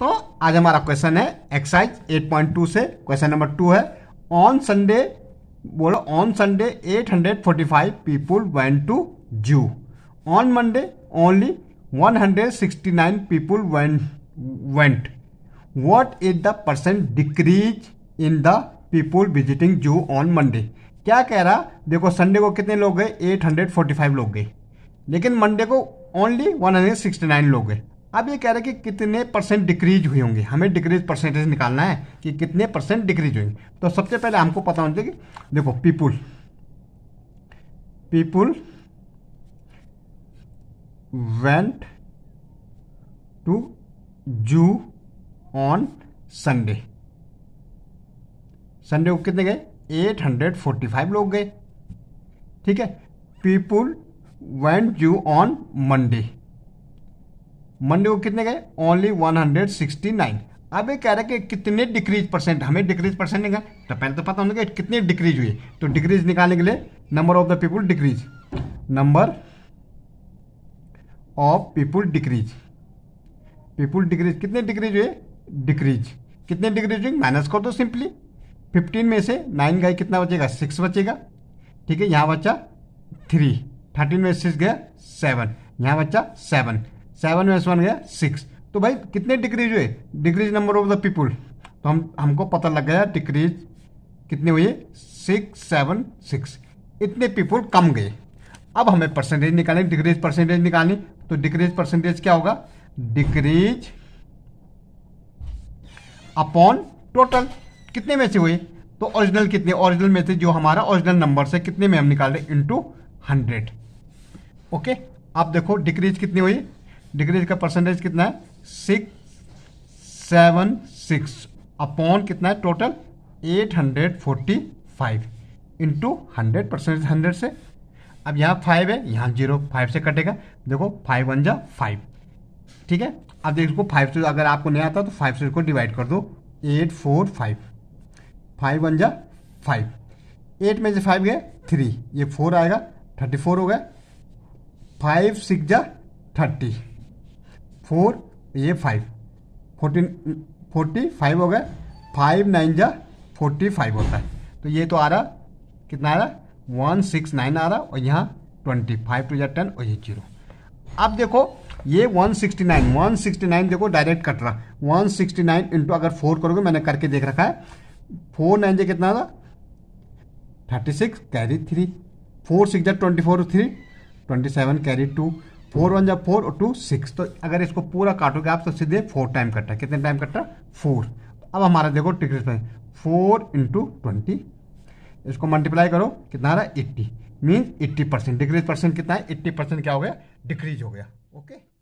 दोस्तों आज हमारा क्वेश्चन है एक्सरसाइज 8.2 से क्वेश्चन नंबर टू है ऑन संडे बोलो on Sunday 845 people went to zoo on Monday only 169 people went went what is the percent decrease in the people visiting zoo on Monday क्या कह रहा देखो Sunday को कितने लोग गए 845 लोग गए लेकिन मंडे को ओनली 169 लोग गए अब ये कह रहे हैं कि कितने परसेंट डिक्रीज हुए होंगे हमें डिक्रीज परसेंटेज निकालना है कि कितने परसेंट डिक्रीज हुएंगे तो सबसे पहले हमको पता होना चाहिए देखो people people went to zoo on Sunday Sunday को कितने गए 845 लोग गए ठीक है people went zoo on Monday Monday को कितने गए ओनली 169 अब ये कह रहा है कि कितने डिक्रीज परसेंट हमें डिक्रीज परसेंट निकाल तो पहले तो पता होंगे कितने डिक्रीज हुई तो डिक्रीज निकालने के लिए number of the people decrease number of people decrease people decrease कितने डिक्रीज हुए डिक्रीज कितने डिग्रीज हुई माइनस कर दो सिंपली फिफ्टीन में से नाइन गए कितना बचेगा सिक्स बचेगा ठीक है यहाँ बच्चा थ्री थर्टीन में सिक्स गया सेवन यहाँ बच्चा सेवन सेवन माइनस वन गया सिक्स तो भाई कितने डिक्रीज हुए decrease number of the people तो हम हमको पता लग गया डिक्रीज कितने हुए सिक्स सेवन सिक्स इतने पीपुल कम गए अब हमें परसेंटेज निकालें डिक्रीज परसेंटेज निकालनी तो डिक्रीज परसेंटेज क्या होगा डिक्रीज अपॉन टोटल कितने में से हुए तो ओरिजिनल कितने ओरिजिनल में से जो हमारा ओरिजिनल नंबर से कितने में हम निकाल रहे इंटू हंड्रेड ओके आप देखो डिक्रीज कितनी हुई डिग्रीज का परसेंटेज कितना है सिक्स सेवन सिक्स अपॉन कितना है total eight hundred forty five into hundred percentage hundred से अब यहाँ फाइव है यहाँ जीरो फाइव से कटेगा देखो फाइव वन जा फाइव ठीक है अब देखो फाइव से अगर आपको नहीं आता तो फाइव से इसको डिवाइड कर दो eight four five five one जा फाइव एट में से फाइव गए थ्री ये फोर आएगा थर्टी फोर हो गया फाइव सिक्स जा थर्टी फोर ये फाइव फोर्टीन फोर्टी फाइव हो गए फाइव नाइन जा फोर्टी फाइव होता है तो ये तो आ रहा कितना आ रहा वन सिक्स नाइन आ रहा और यहाँ ट्वेंटी फाइव टू या टेन और ये जीरो अब देखो ये one one sixty nine sixty nine देखो डायरेक्ट कट रहा वन सिक्सटी नाइन इंटू अगर फोर करोगे मैंने करके देख रखा है फोर नाइन जा कितना था thirty six carry three four six जै twenty four three twenty seven carry two four one जा फोर और टू सिक्स तो अगर इसको पूरा काटोगे आप तो सीधे फोर टाइम कटा कितने टाइम कटा फोर अब हमारा देखो टिकट में फोर इंटू ट्वेंटी इसको मल्टीप्लाई करो कितना आ रहा है eighty means eighty percent decrease percent कितना है एट्टी परसेंट क्या हो गया डिक्रीज हो गया ओके